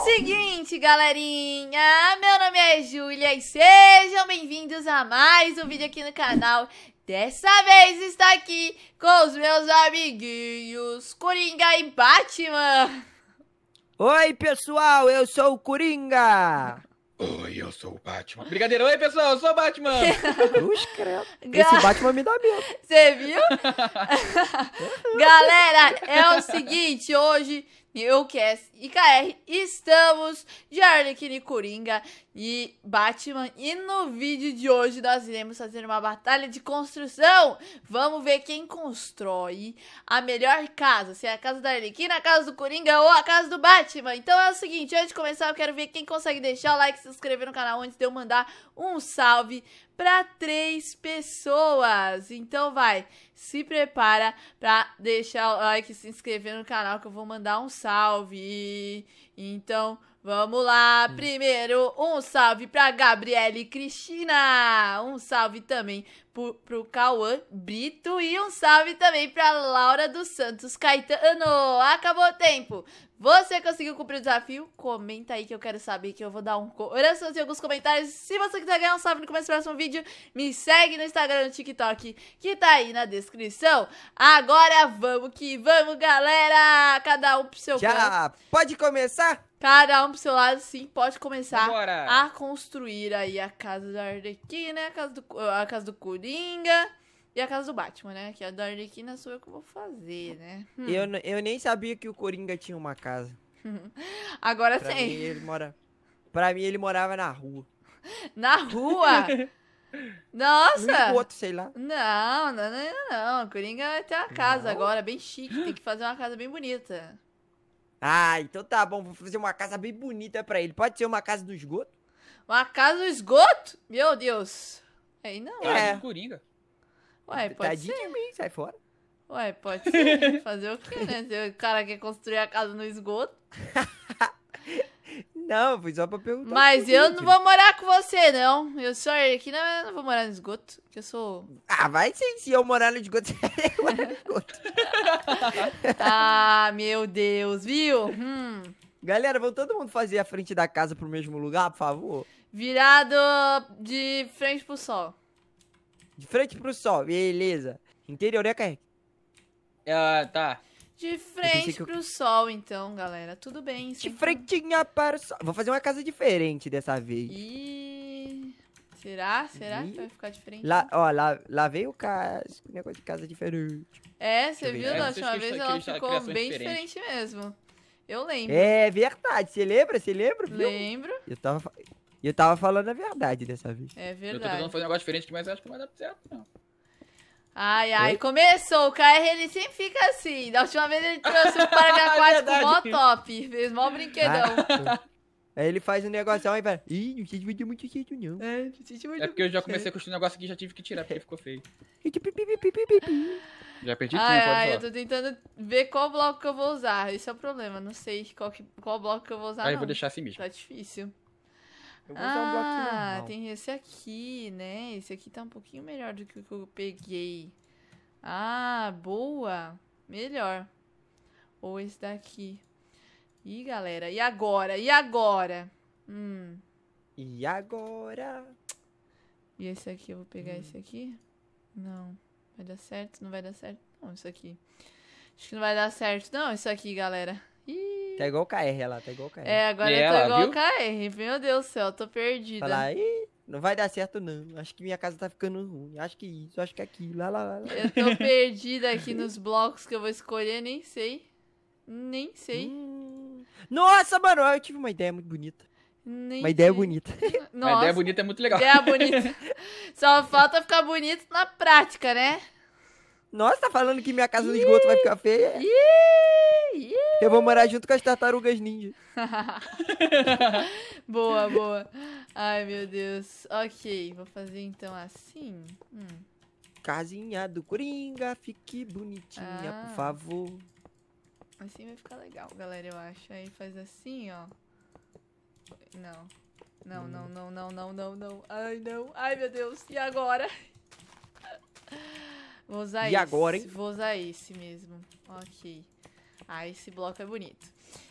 Seguinte, galerinha, meu nome é Júlia e sejam bem-vindos a mais um vídeo aqui no canal. Dessa vez está aqui com os meus amiguinhos Coringa e Batman. Oi, pessoal, eu sou o Coringa. Oi, eu sou o Batman. Brincadeira, oi pessoal, eu sou o Batman. Cruz Esse Batman me dá medo. Você viu? Galera, é o seguinte, hoje Yocast e KR. Estamos de Arlequine Coringa e Batman. E no vídeo de hoje nós iremos fazer uma batalha de construção. Vamos ver quem constrói a melhor casa. Se é a casa da Arlequina, a casa do Coringa ou a casa do Batman. Então é o seguinte, antes de começar eu quero ver quem consegue deixar o like, se inscrever no canal antes de eu mandar um salve para três pessoas. Então vai, se prepara para deixar o like, se inscrever no canal que eu vou mandar um salve. Então, vamos lá. Hum. Primeiro, um salve para Gabriele Cristina. Um salve também para pro Cauã Brito e um salve também para Laura dos Santos Caetano. Acabou o tempo. Você conseguiu cumprir o desafio? Comenta aí que eu quero saber que eu vou dar um coração em alguns comentários. Se você quiser ganhar um salve no começo do próximo vídeo, me segue no Instagram e no TikTok que tá aí na descrição. Agora vamos que vamos, galera! Cada um pro seu Já canto. pode começar? Cada um pro seu lado, sim, pode começar Bora. a construir aí a casa da Ardequina, a casa do, a casa do Coringa... E a casa do Batman, né? Que a da Arlequina sou eu que vou fazer, né? Hum. Eu, eu nem sabia que o Coringa tinha uma casa. Agora pra sim. Mim, ele mora... Pra mim, ele morava na rua. Na rua? Nossa! No outro, sei lá. Não, não, não, não. Coringa tem uma casa não. agora, bem chique. Tem que fazer uma casa bem bonita. Ah, então tá bom. Vou fazer uma casa bem bonita pra ele. Pode ser uma casa do esgoto? Uma casa do esgoto? Meu Deus. Aí não. É. é. Coringa. Ué, tá pode Tadinho ser. de mim, sai fora. Ué, pode ser. Fazer o quê, né? Se o cara quer construir a casa no esgoto. não, foi só pra perguntar. Mas eu não vou morar com você, não. Eu só aqui não, não vou morar no esgoto, que eu sou... Ah, vai sim, se eu morar no esgoto, eu morar no esgoto. ah, meu Deus, viu? Hum. Galera, vão todo mundo fazer a frente da casa pro mesmo lugar, por favor? Virado de frente pro sol. De frente pro sol, beleza. Interior é né, carrega. Ah, tá. De frente eu... pro sol, então, galera. Tudo bem. De frentinha que... para o sol. Vou fazer uma casa diferente dessa vez. E... Será? Será e... que vai ficar diferente? Lá, ó, lá, lá veio o caso. Negócio de casa diferente. É, você viu? É, da última vez ela ficou bem diferente. diferente mesmo. Eu lembro. É verdade. Você lembra? Você lembra? Lembro. Eu tava... E eu tava falando a verdade dessa vez. É verdade. Eu tô tentando fazer um negócio diferente, mas acho que não vai dar certo, não. Ai, ai, Oi? começou. O KR ele sempre fica assim. Da última vez ele trouxe um com mó top. Fez mó brinquedão. Ah, aí ele faz um negócio aí, vai. Ih, não se dividiu muito jeito, não. É, não se dividiu É porque eu já comecei a construir um negócio aqui e já tive que tirar, porque ficou feio. Tipo, já perdi ai, tudo, ai, eu tô tentando ver qual bloco que eu vou usar. Esse é o problema. Não sei qual, que, qual bloco que eu vou usar. Aí eu vou deixar assim mesmo. Tá difícil. Eu vou ah, usar um normal. tem esse aqui, né? Esse aqui tá um pouquinho melhor do que o que eu peguei. Ah, boa. Melhor. Ou esse daqui. Ih, galera. E agora? E agora? Hum. E agora? E esse aqui? Eu vou pegar hum. esse aqui? Não. Vai dar certo? Não vai dar certo? Não, isso aqui. Acho que não vai dar certo. Não, isso aqui, galera. Ih. Tá igual o KR lá, tá igual o KR. É, agora e tá eu tô igual o KR. Meu Deus do céu, tô perdida. Falar, Ih, não vai dar certo não. Acho que minha casa tá ficando ruim. Acho que isso, acho que aquilo. Lá, lá, lá. Eu tô perdida aqui nos blocos que eu vou escolher, nem sei. Nem sei. Hum. Nossa, mano, eu tive uma ideia muito bonita. Nem uma ideia bonita. Nossa, uma ideia bonita é muito legal. Ideia bonita. Só falta ficar bonito na prática, né? Nossa, tá falando que minha casa no esgoto vai ficar feia? Ih, ih. Eu vou morar junto com as tartarugas ninja. boa, boa. Ai, meu Deus. Ok, vou fazer então assim. Hum. Casinha do Coringa, fique bonitinha, ah. por favor. Assim vai ficar legal, galera, eu acho. Aí faz assim, ó. Não. Não, não, não, não, não, não, não. Ai, não. Ai, meu Deus. E agora? Vou usar e esse. E agora, hein? Vou usar esse mesmo. Ok. Ah, esse bloco é bonito.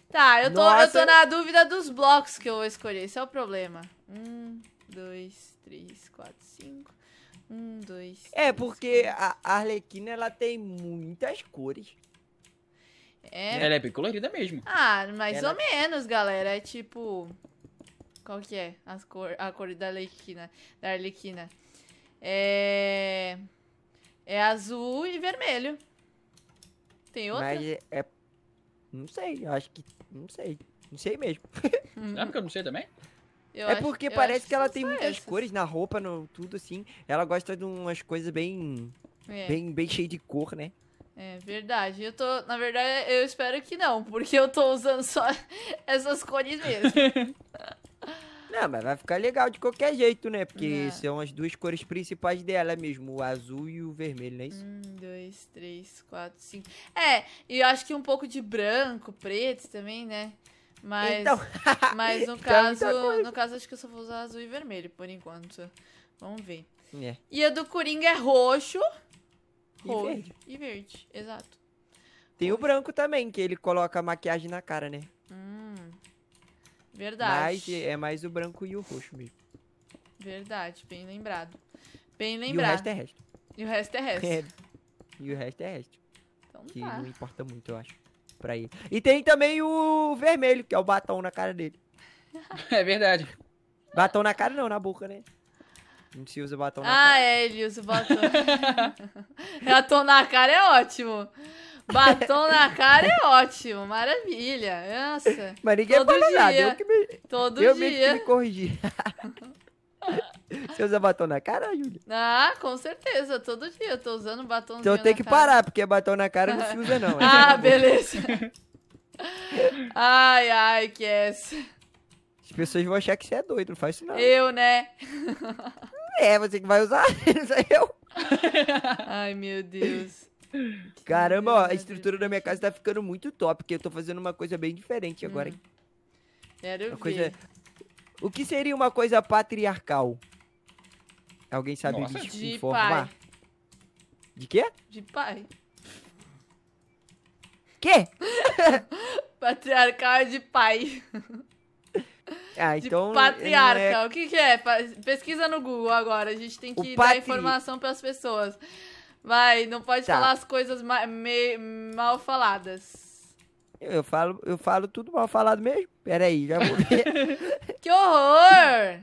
Tá, eu tô, eu tô na dúvida dos blocos que eu vou escolher. Esse é o problema. Um, dois, três, quatro, cinco. Um, dois. É, três, é, porque a Arlequina ela tem muitas cores. É. Ela é bem colorida mesmo. Ah, mais ela... ou menos, galera. É tipo. Qual que é As cor... a cor da Arlequina? Da Arlequina. É. É azul e vermelho. Tem outra? Mas é não sei, acho que. Não sei. Não sei mesmo. Hum. é porque eu não sei também? Eu é acho, porque parece que ela tem muitas essas. cores na roupa, no tudo assim. Ela gosta de umas coisas bem. É. Bem, bem cheio de cor, né? É verdade. Eu tô, na verdade, eu espero que não, porque eu tô usando só essas cores mesmo. Não, mas vai ficar legal de qualquer jeito, né? Porque é. são as duas cores principais dela mesmo, o azul e o vermelho, não é isso? Um, dois, três, quatro, cinco. É, e eu acho que um pouco de branco, preto também, né? Mas, então... mas no tá caso, no caso acho que eu só vou usar azul e vermelho por enquanto. Vamos ver. É. E a do Coringa é roxo, e roxo verde. e verde, exato. Tem roxo. o branco também, que ele coloca maquiagem na cara, né? Verdade. Mas é mais o branco e o roxo mesmo. Verdade, bem lembrado. Bem lembrado. E o resto é resto. E o resto é resto. É. E o resto é resto. Então que tá. não importa muito, eu acho. Pra ele. E tem também o vermelho, que é o batom na cara dele. é verdade. Batom na cara não, na boca, né? Não se usa batom na ah, cara. Ah, é, ele usa batom. É, batom na cara é ótimo. Batom na cara é ótimo, maravilha. Nossa. Mas ninguém é todo fala dia. nada. Eu que me, todo eu dia. Eu que me corrigi. Você usa batom na cara, Júlia? Ah, com certeza. Todo dia eu tô usando batom então na cara. Então tem que parar, porque batom na cara não se usa, não. ah, beleza. ai, ai, que é essa. As pessoas vão achar que você é doido, não faz isso não. Eu, né? é, você que vai usar, é eu. Ai, meu Deus. Caramba, ó, a estrutura da minha casa tá ficando muito top, porque eu tô fazendo uma coisa bem diferente agora. Hum. Quero uma ver. Coisa... O que seria uma coisa patriarcal? Alguém sabe Nossa, de informar? Pai. De quê? De pai. Quê? patriarcal é de pai. Ah, então. De patriarca. É... O que, que, é? Pesquisa no Google agora. A gente tem que patri... dar informação para as pessoas. Vai, não pode tá. falar as coisas ma mal faladas. Eu falo, eu falo tudo mal falado mesmo. Peraí, já vou ver. que horror!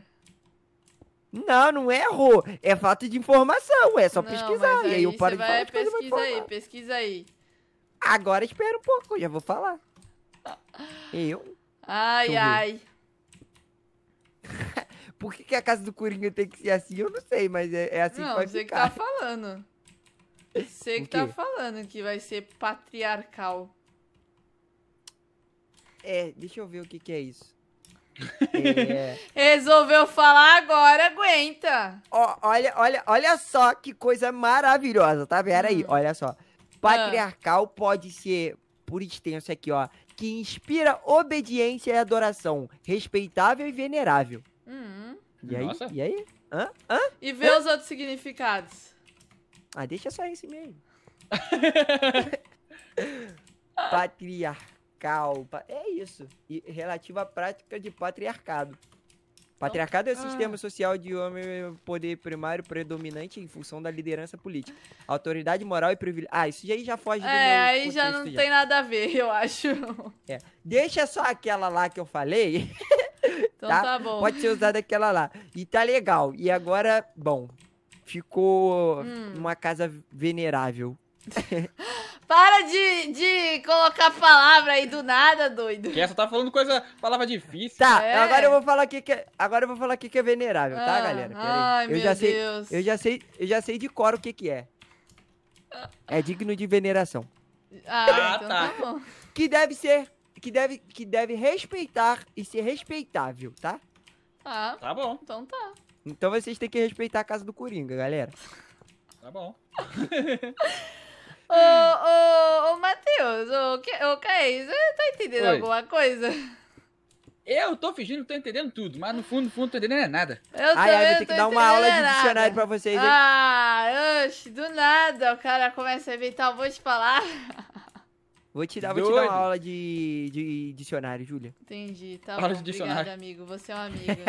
Não, não é erro. É falta de informação. É só não, pesquisar. e aí eu paro de falar. Pesquisa aí, pesquisa aí. Agora espera um pouco, já vou falar. Eu? Ai, ai. Por que, que, a casa do Coringa tem que ser assim? Eu não sei, mas é, é assim não, que vai ficar. Não, você que tá falando. Você que tá falando que vai ser patriarcal. É, deixa eu ver o que, que é isso. É... Resolveu falar agora, aguenta. Ó, olha, olha, olha só que coisa maravilhosa, tá? Pera aí, hum. olha só. Patriarcal ah. pode ser, por extenso aqui, ó, que inspira obediência e adoração, respeitável e venerável. Hum. E aí? Nossa. E aí? Hã? Hã? E ver os outros significados. Ah, deixa só esse mesmo. Patriarcal. É isso. E relativo à prática de patriarcado. Patriarcado é o ah. sistema social de homem poder primário predominante em função da liderança política. Autoridade moral e privilégio. Ah, isso aí já foge do É, aí já não já. tem nada a ver, eu acho. É. Deixa só aquela lá que eu falei. Então tá? tá bom. Pode ser usada aquela lá. E tá legal. E agora, bom, ficou hum. uma casa venerável. Para de, de colocar palavra aí do nada, doido. Que essa tá falando coisa, palavra difícil. Tá, é. agora eu vou falar o que é, agora eu vou falar aqui que é venerável, tá, ah, tá, galera? Pera ai, eu meu já Deus. sei, eu já sei, eu já sei de cor o que que é. É digno de veneração. Ah, ah então tá. tá que deve ser, que deve, que deve respeitar e ser respeitável, tá? Tá. Tá bom. Então tá. Então vocês têm que respeitar a casa do Coringa, galera. Tá bom. ô, ô, ô, Matheus, ô, ô Caís, você tá entendendo Oi. alguma coisa? Eu tô fingindo que tô entendendo tudo, mas no fundo, no fundo, tô entendendo é nada. Eu ai, ai, vou ter que dar uma aula de dicionário pra vocês, hein? Ah, oxe, do nada o cara começa a inventar um monte de Vou te dar, vou te dar uma aula de, de dicionário, Júlia. Entendi, tá aula bom. De dicionário. amigo. Você é um amigo.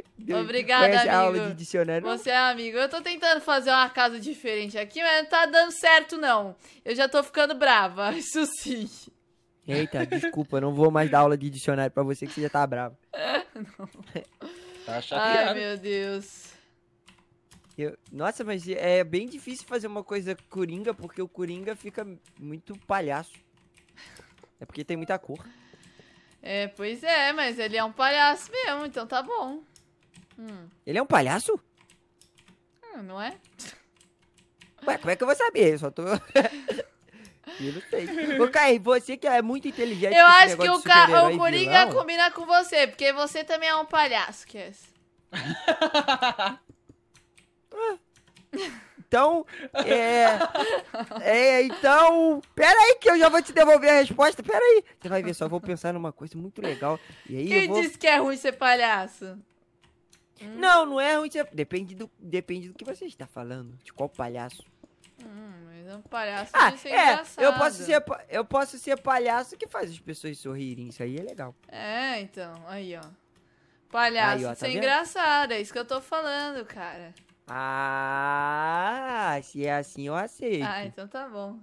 Obrigada, amigo. aula de dicionário. Você é amigo. Eu tô tentando fazer uma casa diferente aqui, mas não tá dando certo, não. Eu já tô ficando brava, isso sim. Eita, desculpa, não vou mais dar aula de dicionário pra você que você já tá brava. não. Tá chateado. Ai, meu Deus. Eu... Nossa, mas é bem difícil fazer uma coisa coringa, porque o coringa fica muito palhaço. É porque tem muita cor. É, pois é, mas ele é um palhaço mesmo, então tá bom. Hum. Ele é um palhaço? Hum, não é? Ué, como é que eu vou saber? Eu só tô. eu não sei. Ô, Kai, você que é muito inteligente. Eu acho que o, ca... o Coringa vilão. combina com você, porque você também é um palhaço, Kess. Então, é, é. Então. Pera aí que eu já vou te devolver a resposta. Pera aí. Você vai ver só, vou pensar numa coisa muito legal. E aí Quem vou... disse que é ruim ser palhaço? Hum. Não, não é ruim. Depende, do, depende do que você está falando. De qual palhaço. Hum, mas é um palhaço ah, é, engraçado. eu posso ser Eu posso ser palhaço que faz as pessoas sorrirem. Isso aí é legal. É, então. Aí, ó. Palhaço aí, ó, tá é engraçado. É isso que eu tô falando, cara. Ah, se é assim eu aceito. Ah, então tá bom.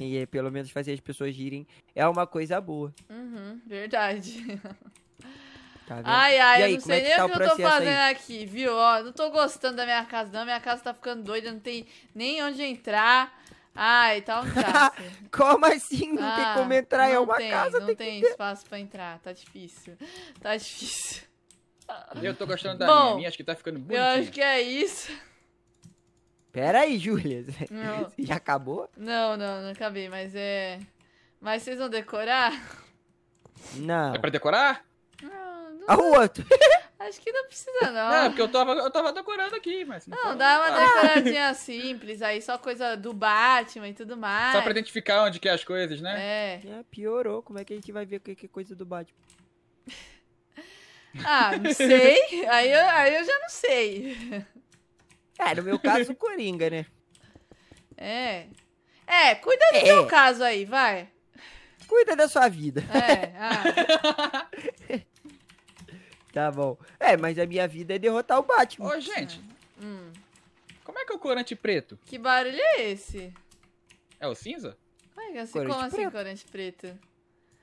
E pelo menos fazer as pessoas girem é uma coisa boa. Uhum, verdade. Tá ai, ai, aí, eu não sei é nem tá o que eu tô fazendo aí? aqui, viu? Ó, não tô gostando da minha casa, não. Minha casa tá ficando doida, não tem nem onde entrar. Ai, tá um desastre. Como assim? Não ah, tem como ah, entrar em é uma tem, casa? Não tem, tem que... espaço pra entrar, tá difícil. Tá difícil. Eu tô gostando da Bom, minha, minha, acho que tá ficando bonitinha. Eu acho que é isso. Pera aí, Júlia. Já acabou? Não, não, não acabei, mas é... Mas vocês vão decorar? Não. É pra decorar? a Acho que não precisa, não. Não, porque eu tava, eu tava decorando aqui, mas. Não, não dá uma ah. decoradinha simples, aí só coisa do Batman e tudo mais. Só pra identificar onde que é as coisas, né? É. é piorou. Como é que a gente vai ver o que, que é coisa do Batman? ah, não sei. Aí eu, aí eu já não sei. É, no meu caso, Coringa, né? É. É, cuida do é. teu caso aí, vai. Cuida da sua vida. É, ah. Tá bom. É, mas a minha vida é derrotar o Batman. Ô, gente. É. Hum. Como é que é o corante preto? Que barulho é esse? É o cinza? Ai, como assim, preto. assim corante preto?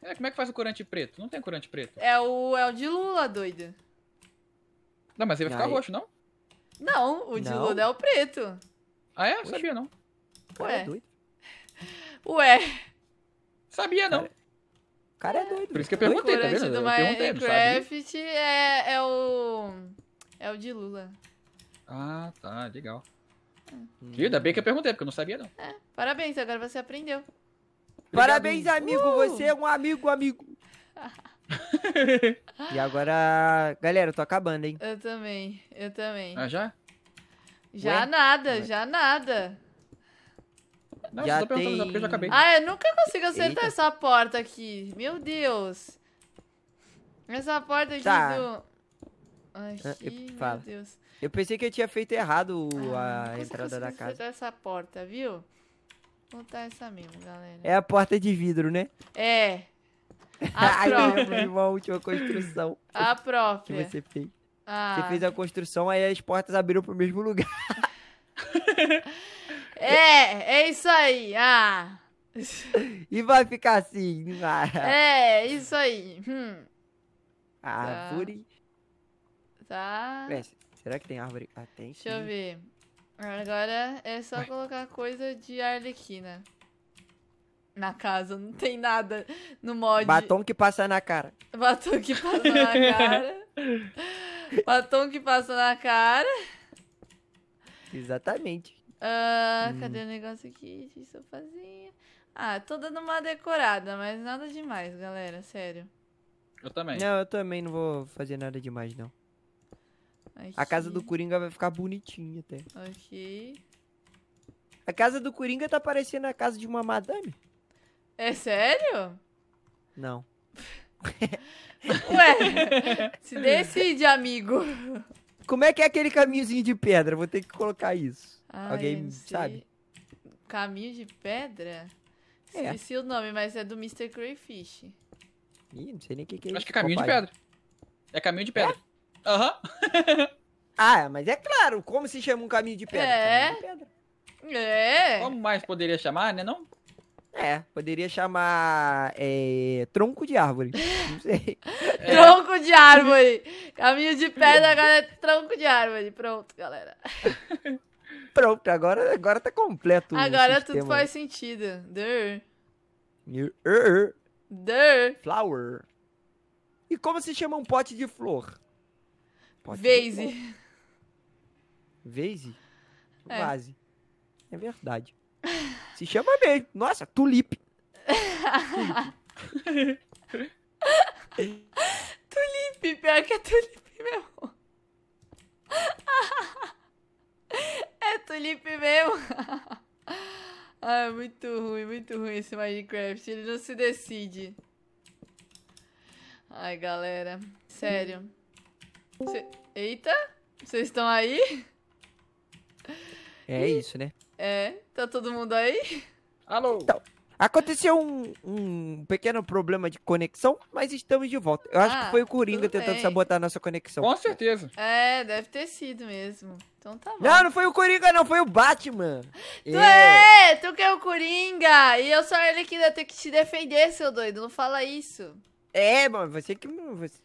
É, como é que faz o corante preto? Não tem corante preto. É o, é o de Lula, doido. Não, mas ele vai ficar Ai. roxo, não? Não, o de não. Lula é o preto. Ah, é? Sabia não. É Ué. Ué. Sabia não cara é doido. Por isso que eu perguntei, tá vendo? Do Minecraft é, é o. É o de Lula. Ah, tá, legal. É. Viu? Ainda bem que eu perguntei, porque eu não sabia, não. É, parabéns, agora você aprendeu. parabéns, amigo. Uh! Você é um amigo, amigo. e agora, galera, eu tô acabando, hein? Eu também, eu também. Ah, já? Já Ué? nada, é já nada. Não, já só tem... já, porque eu já acabei. Ah, eu nunca consigo acertar Eita. essa porta aqui. Meu Deus. Essa porta aqui tá. do... Ah, eu, fala. meu Deus. Eu pensei que eu tinha feito errado ah, a entrada da casa. acertar essa porta, viu? Vou botar essa mesmo, galera. É a porta de vidro, né? É. A própria. uma última construção. A própria. Que você fez. Ah. Você fez a construção, aí as portas abriram pro mesmo lugar. é, é isso aí. Ah. E vai ficar assim, vai. É, isso aí. Hum. Árvore. Tá. tá. É, será que tem árvore? Ah, tem. Deixa sim. eu ver. Agora é só vai. colocar coisa de arlequina. Na casa, não tem nada no mod. Batom que passa na cara. Batom que passa na cara. Batom que passa na cara. Exatamente. ah hum. Cadê o negócio aqui? De sofazinha. Ah, tô dando uma decorada, mas nada demais, galera, sério. Eu também. Não, eu também não vou fazer nada demais, não. Aqui. A casa do Coringa vai ficar bonitinha até. Ok. A casa do Coringa tá parecendo a casa de uma madame. É sério? Não. Ué, se decide, amigo. Como é que é aquele caminhozinho de pedra? Vou ter que colocar isso. Alguém sabe? Caminho de pedra? É. Esqueci o nome, mas é do Mr. Crayfish. Ih, não sei nem o que, que, é Acho que é caminho Papai. de pedra. É caminho de pedra. Aham. É? Uhum. ah, mas é claro, como se chama um caminho de pedra? É. Caminho de pedra. É. Como mais poderia chamar, né? Não? É, poderia chamar é, tronco de árvore. Não sei. Tronco de árvore. Caminho de pedra agora é tronco de árvore. Pronto, galera. Pronto, agora, agora tá completo. Agora tudo faz sentido. Der. Der. Flower. E como se chama um pote de flor? Vase. Vase? É. Vase. É verdade. Se chama bem Nossa, Tulipe. tulipe, pior que é Tulipe mesmo. é Tulipe mesmo. Ai, ah, é muito ruim, muito ruim esse Minecraft. Ele não se decide. Ai, galera. Sério. Cê... Eita! Vocês estão aí? É isso, né? É, tá todo mundo aí? Alô? Então, aconteceu um, um pequeno problema de conexão, mas estamos de volta. Eu acho que ah, foi o Coringa tentando bem. sabotar a nossa conexão. Com certeza. É, deve ter sido mesmo. Então tá bom. Não, não foi o Coringa, não, foi o Batman. Tu é, é. tu que é o Coringa! E eu sou ele que ainda tem que te defender, seu doido. Não fala isso. É, mano, você que. Você...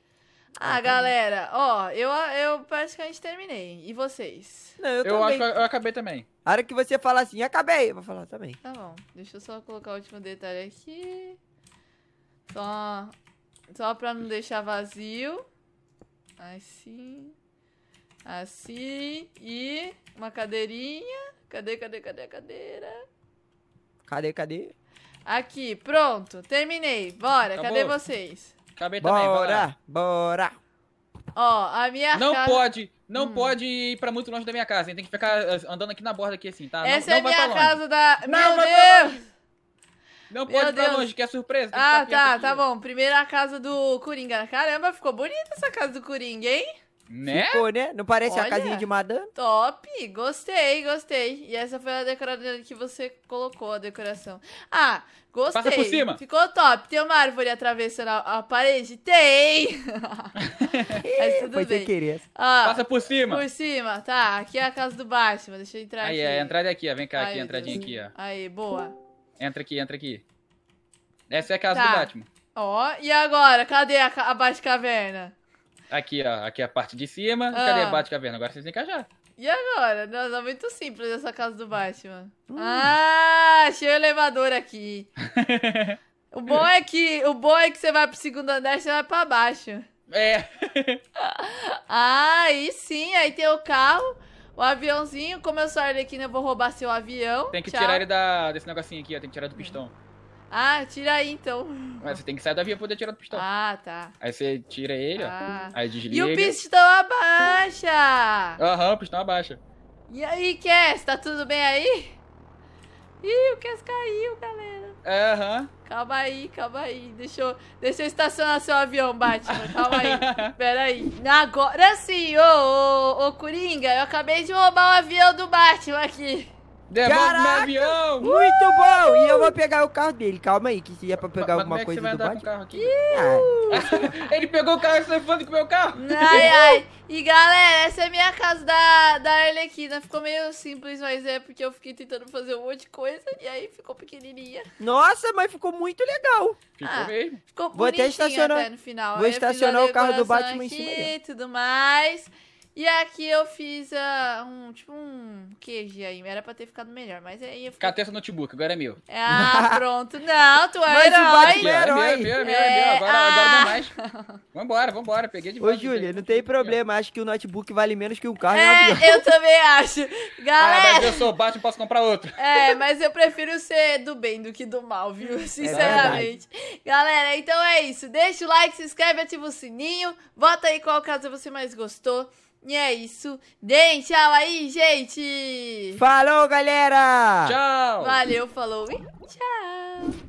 Ah, ah tá galera, ó, eu, eu praticamente terminei. E vocês? Não, eu, Eu, acho também. eu acabei também. A hora que você falar assim, acabei, eu vou falar também. Tá, tá bom. Deixa eu só colocar o último detalhe aqui. Só, só pra não deixar vazio. Assim. Assim. E uma cadeirinha. Cadê, cadê, cadê a cadeira? Cadê, cadê? Aqui, pronto. Terminei. Bora, Acabou. cadê vocês? Acabei também, bora. Bora, bora. Ó, a minha Não casa... pode, não hum. pode ir pra muito longe da minha casa, hein? Tem que ficar eh, andando aqui na borda aqui assim, tá? Essa não, não é a minha casa da... Não, Meu Deus! Não pode ir pra longe, que é surpresa. ah, tá, aqui. tá bom. Primeiro a casa do Coringa. Caramba, ficou bonita essa casa do Coringa, hein? Né? Ficou, né? Não parece Olha, a casinha de madame? Top! Gostei, gostei. E essa foi a decoração que você colocou, a decoração. Ah, gostei. Passa por cima. Ficou top. Tem uma árvore atravessando a, a parede? Tem! Mas tudo foi bem. sem querer. Ah, Passa por cima. Por cima, tá. Aqui é a casa do Batman. Deixa eu entrar aí, aqui. Aí, é, entrada é aqui, ó. Vem cá, Ai, aqui, entradinha aqui, ó. Aí, boa. Entra aqui, entra aqui. Essa é a casa tá. do Batman. Ó, e agora? Cadê a, a Batcaverna? Aqui, ó. Aqui é a parte de cima. Ah. Cadê a Batcaverna? Agora vocês achar. E agora? não, é muito simples essa casa do Batman. Hum. Ah, achei o elevador aqui. o bom é que o bom é que você vai pro segundo andar e você vai pra baixo. É. ah, aí sim, aí tem o carro, o aviãozinho. Como eu sou arlequina, né, eu vou roubar seu avião. Tem que Tchau. tirar ele da, desse negocinho aqui, ó. Tem que tirar do pistão. Ah, tira aí então. Mas você tem que sair da via pra poder tirar do pistão. Ah, tá. Aí você tira ele, ah. ó. Aí desliga. E o pistão abaixa! Aham, o pistão abaixa. E aí, Cass, tá tudo bem aí? Ih, o Cass caiu, galera. Aham. Uhum. Calma aí, calma aí. Deixa eu, deixa eu estacionar seu avião, Batman. Calma aí. Pera aí. Agora sim, ô, ô, ô, Coringa, eu acabei de roubar o avião do Batman aqui. Devolve meu avião! Muito uh! bom! E eu vou pegar o carro dele. Calma aí, que se é pra pegar mas alguma é coisa é do Batman... carro aqui? Ah. Ele pegou o carro e saiu falando com o meu carro! Ai, ai. E galera, essa é a minha casa da, da Arlequina. Ficou meio simples, mas é porque eu fiquei tentando fazer um monte de coisa e aí ficou pequenininha. Nossa, mas ficou muito legal! Ficou ah, mesmo? Ficou vou até estacionar, no final. Vou estacionar o carro do Batman aqui, em cima e tudo mais... E aqui eu fiz uh, um, tipo um queijo aí, era pra ter ficado melhor, mas aí eu fiquei... Catei seu notebook, agora é meu. Ah, pronto. Não, tu é mas herói. Mas o é É meu, é meu, é meu. Agora, ah. agora não é mais. Ah. Vambora, vambora, peguei de volta. Ô, Júlia, não tem problema, acho que o notebook vale menos que o um carro é, e né, um eu também acho. Galera... Ah, mas eu sou baixo posso comprar outro. É, mas eu prefiro ser do bem do que do mal, viu? É Sinceramente. É Galera, então é isso. Deixa o like, se inscreve, ativa o sininho. Bota aí qual caso você mais gostou. E é isso. Deem tchau aí, gente! Falou, galera! Tchau! Valeu, falou e tchau!